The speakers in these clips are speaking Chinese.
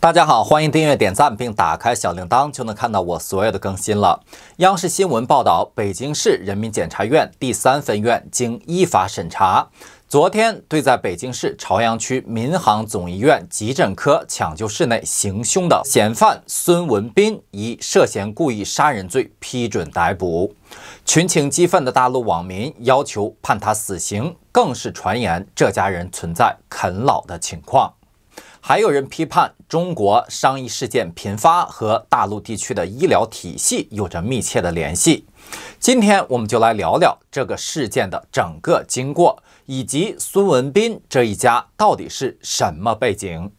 大家好，欢迎订阅、点赞，并打开小铃铛，就能看到我所有的更新了。央视新闻报道，北京市人民检察院第三分院经依法审查，昨天对在北京市朝阳区民航总医院急诊科抢救室内行凶的嫌犯孙文斌，以涉嫌故意杀人罪批准逮捕。群情激愤的大陆网民要求判他死刑，更是传言这家人存在啃老的情况。还有人批判中国商议事件频发和大陆地区的医疗体系有着密切的联系。今天我们就来聊聊这个事件的整个经过，以及孙文斌这一家到底是什么背景。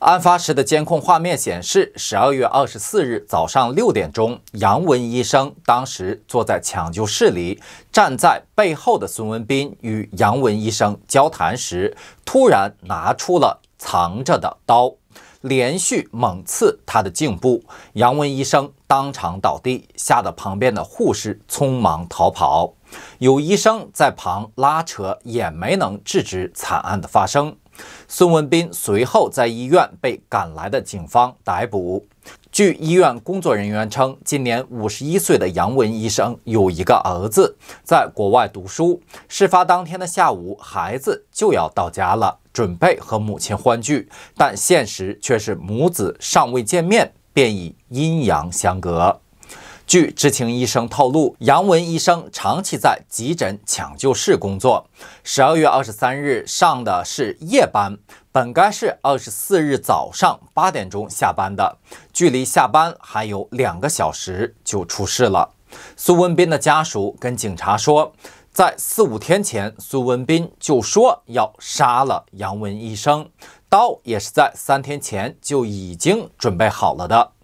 案发时的监控画面显示，十二月二十四日早上六点钟，杨文医生当时坐在抢救室里，站在背后的孙文斌与杨文医生交谈时，突然拿出了。藏着的刀，连续猛刺他的颈部，杨文医生当场倒地，吓得旁边的护士匆忙逃跑。有医生在旁拉扯，也没能制止惨案的发生。孙文斌随后在医院被赶来的警方逮捕。据医院工作人员称，今年五十一岁的杨文医生有一个儿子在国外读书。事发当天的下午，孩子就要到家了，准备和母亲欢聚，但现实却是母子尚未见面便已阴阳相隔。据知情医生透露，杨文医生长期在急诊抢救室工作，十二月二十三日上的是夜班，本该是二十四日早上八点钟下班的，距离下班还有两个小时就出事了。苏文斌的家属跟警察说，在四五天前，苏文斌就说要杀了杨文医生，刀也是在三天前就已经准备好了的。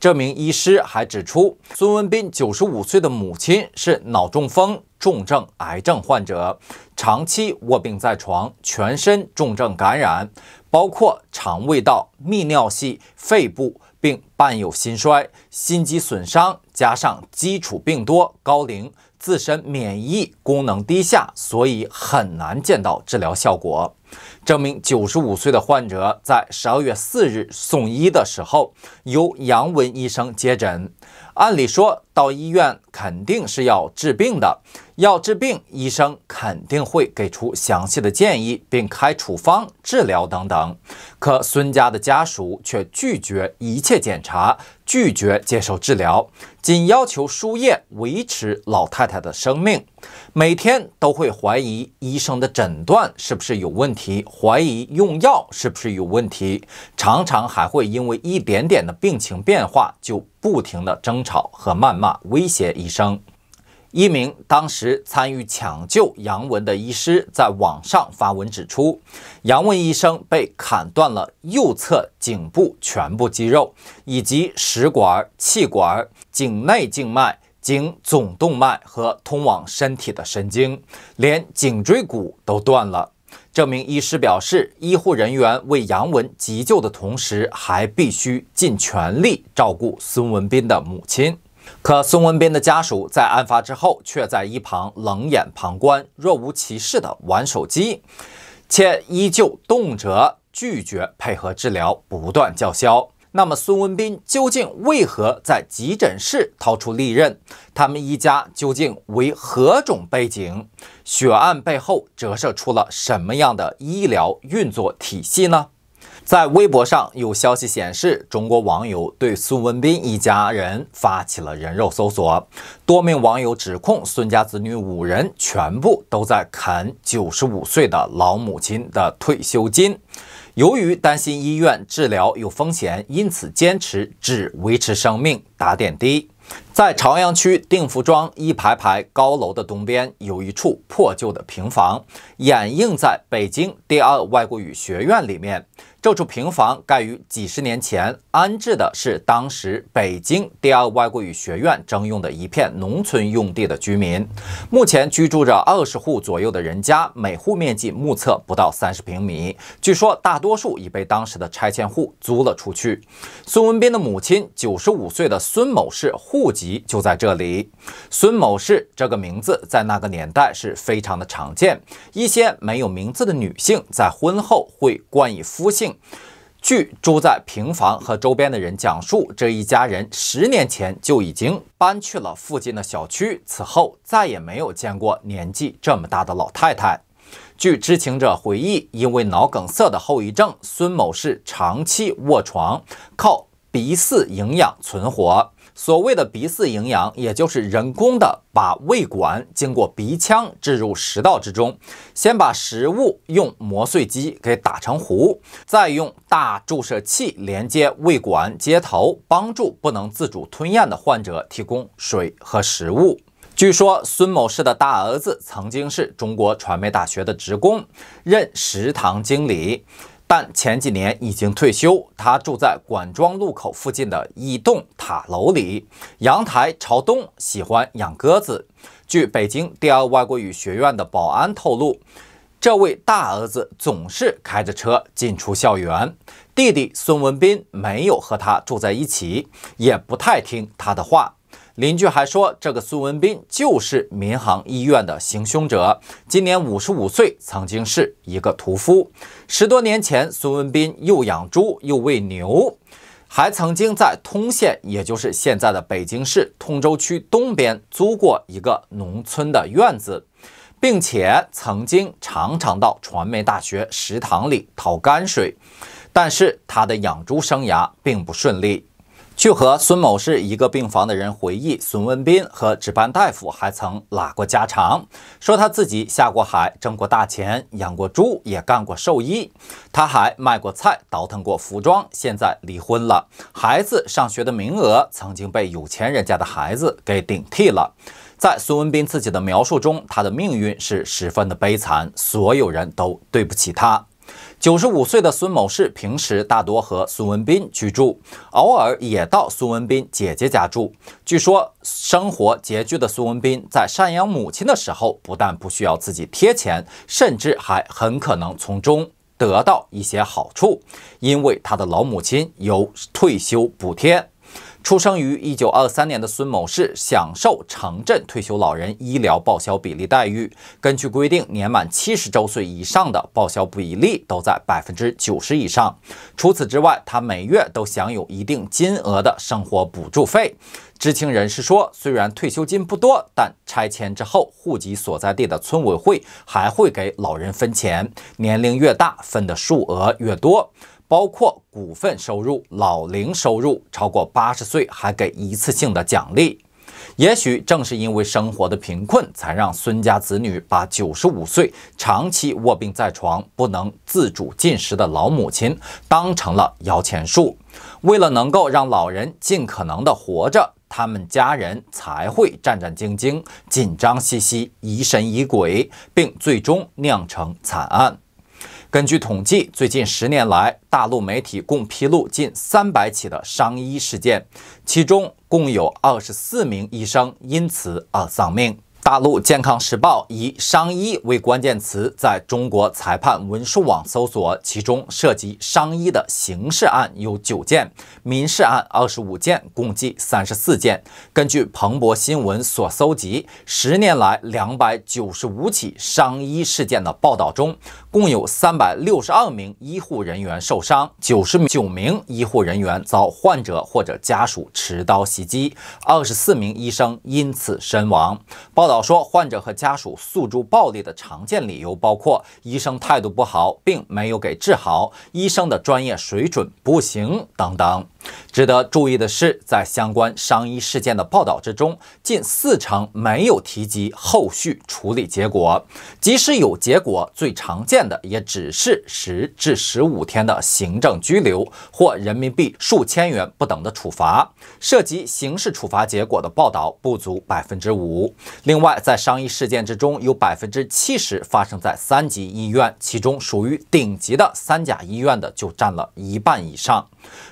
这名医师还指出，孙文斌九十五岁的母亲是脑中风、重症癌症患者，长期卧病在床，全身重症感染，包括肠胃道、泌尿系、肺部，并伴有心衰、心肌损伤，加上基础病多、高龄。自身免疫功能低下，所以很难见到治疗效果。证明九十五岁的患者在十二月四日送医的时候，由杨文医生接诊。按理说到医院肯定是要治病的，要治病，医生肯定会给出详细的建议，并开处方治疗等等。可孙家的家属却拒绝一切检查。拒绝接受治疗，仅要求输液维持老太太的生命。每天都会怀疑医生的诊断是不是有问题，怀疑用药是不是有问题，常常还会因为一点点的病情变化就不停的争吵和谩骂，威胁医生。一名当时参与抢救杨文的医师在网上发文指出，杨文医生被砍断了右侧颈部全部肌肉，以及食管、气管、颈内静脉、颈总动脉和通往身体的神经，连颈椎骨都断了。这名医师表示，医护人员为杨文急救的同时，还必须尽全力照顾孙文斌的母亲。可孙文斌的家属在案发之后却在一旁冷眼旁观，若无其事地玩手机，且依旧动辄拒绝配合治疗，不断叫嚣。那么孙文斌究竟为何在急诊室掏出利刃？他们一家究竟为何种背景？血案背后折射出了什么样的医疗运作体系呢？在微博上有消息显示，中国网友对孙文斌一家人发起了人肉搜索。多名网友指控孙家子女五人全部都在啃九十五岁的老母亲的退休金。由于担心医院治疗有风险，因此坚持只维持生命打点滴。在朝阳区定福庄一排排高楼的东边，有一处破旧的平房，掩映在北京第二外国语学院里面。这处平房盖于几十年前，安置的是当时北京第二外国语学院征用的一片农村用地的居民。目前居住着二十户左右的人家，每户面积目测不到三十平米。据说大多数已被当时的拆迁户租了出去。孙文斌的母亲九十五岁的孙某氏户籍就在这里。孙某氏这个名字在那个年代是非常的常见，一些没有名字的女性在婚后会冠以夫姓。据住在平房和周边的人讲述，这一家人十年前就已经搬去了附近的小区，此后再也没有见过年纪这么大的老太太。据知情者回忆，因为脑梗塞的后遗症，孙某是长期卧床，靠鼻饲营养存活。所谓的鼻饲营养，也就是人工的把胃管经过鼻腔置入食道之中，先把食物用磨碎机给打成糊，再用大注射器连接胃管接头，帮助不能自主吞咽的患者提供水和食物。据说孙某氏的大儿子曾经是中国传媒大学的职工，任食堂经理。但前几年已经退休，他住在管庄路口附近的一栋塔楼里，阳台朝东，喜欢养鸽子。据北京第二外国语学院的保安透露，这位大儿子总是开着车进出校园，弟弟孙文斌没有和他住在一起，也不太听他的话。邻居还说，这个孙文斌就是民航医院的行凶者，今年五十五岁，曾经是一个屠夫。十多年前，孙文斌又养猪又喂牛，还曾经在通县，也就是现在的北京市通州区东边租过一个农村的院子，并且曾经常常到传媒大学食堂里讨泔水。但是他的养猪生涯并不顺利。据和孙某是一个病房的人回忆，孙文斌和值班大夫还曾拉过家常，说他自己下过海，挣过大钱，养过猪，也干过兽医。他还卖过菜，倒腾过服装。现在离婚了，孩子上学的名额曾经被有钱人家的孩子给顶替了。在孙文斌自己的描述中，他的命运是十分的悲惨，所有人都对不起他。九十五岁的孙某氏平时大多和孙文斌居住，偶尔也到孙文斌姐姐家住。据说生活拮据的孙文斌在赡养母亲的时候，不但不需要自己贴钱，甚至还很可能从中得到一些好处，因为他的老母亲有退休补贴。出生于一九二三年的孙某是享受城镇退休老人医疗报销比例待遇。根据规定，年满七十周岁以上的报销比例都在百分之九十以上。除此之外，他每月都享有一定金额的生活补助费。知情人士说，虽然退休金不多，但拆迁之后，户籍所在地的村委会还会给老人分钱，年龄越大，分的数额越多。包括股份收入、老龄收入，超过八十岁还给一次性的奖励。也许正是因为生活的贫困，才让孙家子女把九十五岁长期卧病在床、不能自主进食的老母亲当成了摇钱树。为了能够让老人尽可能的活着，他们家人才会战战兢兢、紧张兮兮、疑神疑鬼，并最终酿成惨案。根据统计，最近十年来，大陆媒体共披露近三百起的伤医事件，其中共有二十四名医生因此而丧命。大陆健康时报以“伤医”为关键词，在中国裁判文书网搜索，其中涉及伤医的刑事案有九件，民事案二十五件，共计三十四件。根据彭博新闻所搜集，十年来两百九十五起伤医事件的报道中，共有三百六十二名医护人员受伤，九十九名医护人员遭患者或者家属持刀袭击，二十四名医生因此身亡。报老说患者和家属诉诸暴力的常见理由包括医生态度不好，并没有给治好，医生的专业水准不行等等。值得注意的是，在相关商医事件的报道之中，近四成没有提及后续处理结果。即使有结果，最常见的也只是十至十五天的行政拘留或人民币数千元不等的处罚。涉及刑事处罚结果的报道不足百分之五。另外，在商医事件之中，有百分之七十发生在三级医院，其中属于顶级的三甲医院的就占了一半以上。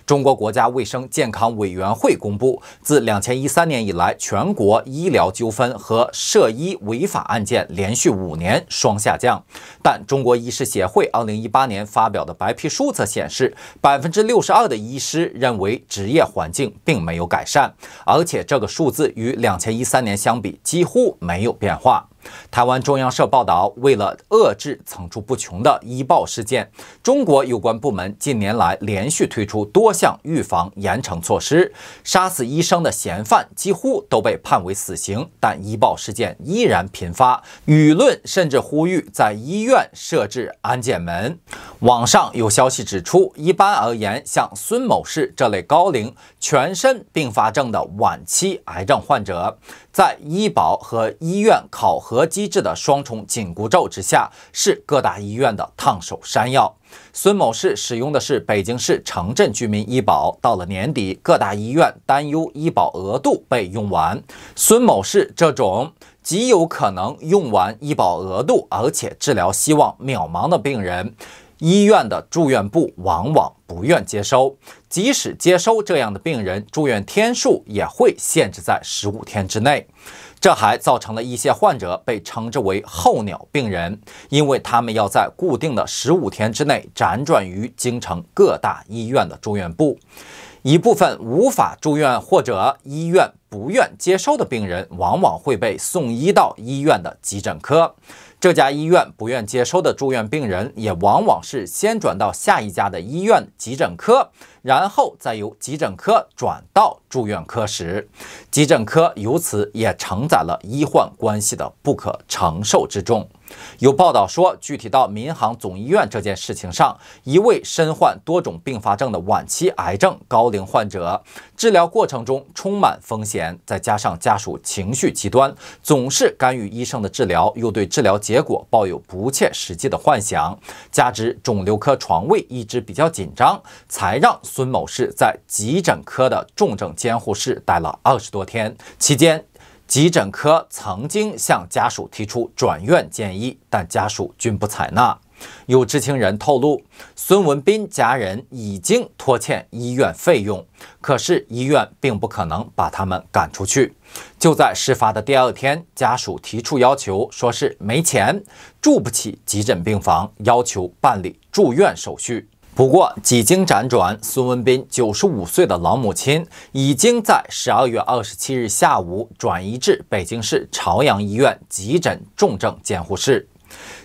中国国家卫生健康委员会公布，自两千一三年以来，全国医疗纠纷和涉医违法案件连续五年双下降。但中国医师协会二零一八年发表的白皮书则显示，百分之六十二的医师认为职业环境并没有改善，而且这个数字与两千一三年相比几乎没有变化。台湾中央社报道，为了遏制层出不穷的医暴事件，中国有关部门近年来连续推出多项预防、严惩措施。杀死医生的嫌犯几乎都被判为死刑，但医暴事件依然频发，舆论甚至呼吁在医院设置安检门。网上有消息指出，一般而言，像孙某氏这类高龄、全身并发症的晚期癌症患者。在医保和医院考核机制的双重紧箍咒之下，是各大医院的烫手山药。孙某是使用的是北京市城镇居民医保，到了年底，各大医院担忧医保额度被用完。孙某是这种极有可能用完医保额度，而且治疗希望渺茫的病人。医院的住院部往往不愿接收，即使接收这样的病人，住院天数也会限制在十五天之内。这还造成了一些患者被称之为“候鸟病人”，因为他们要在固定的十五天之内辗转于京城各大医院的住院部。一部分无法住院或者医院不愿接收的病人，往往会被送医到医院的急诊科。这家医院不愿接收的住院病人，也往往是先转到下一家的医院急诊科，然后再由急诊科转到住院科时，急诊科由此也承载了医患关系的不可承受之重。有报道说，具体到民航总医院这件事情上，一位身患多种并发症的晚期癌症高龄患者，治疗过程中充满风险，再加上家属情绪极端，总是干预医生的治疗，又对治疗结果抱有不切实际的幻想，加之肿瘤科床位一直比较紧张，才让孙某氏在急诊科的重症监护室待了二十多天，期间。急诊科曾经向家属提出转院建议，但家属均不采纳。有知情人透露，孙文斌家人已经拖欠医院费用，可是医院并不可能把他们赶出去。就在事发的第二天，家属提出要求，说是没钱住不起急诊病房，要求办理住院手续。不过，几经辗转，孙文斌95岁的老母亲已经在12月27日下午转移至北京市朝阳医院急诊重症监护室。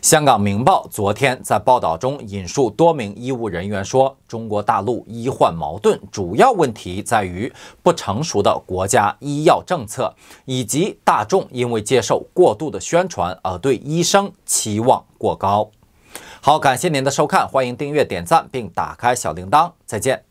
香港明报昨天在报道中引述多名医务人员说，中国大陆医患矛盾主要问题在于不成熟的国家医药政策，以及大众因为接受过度的宣传而对医生期望过高。好，感谢您的收看，欢迎订阅、点赞，并打开小铃铛。再见。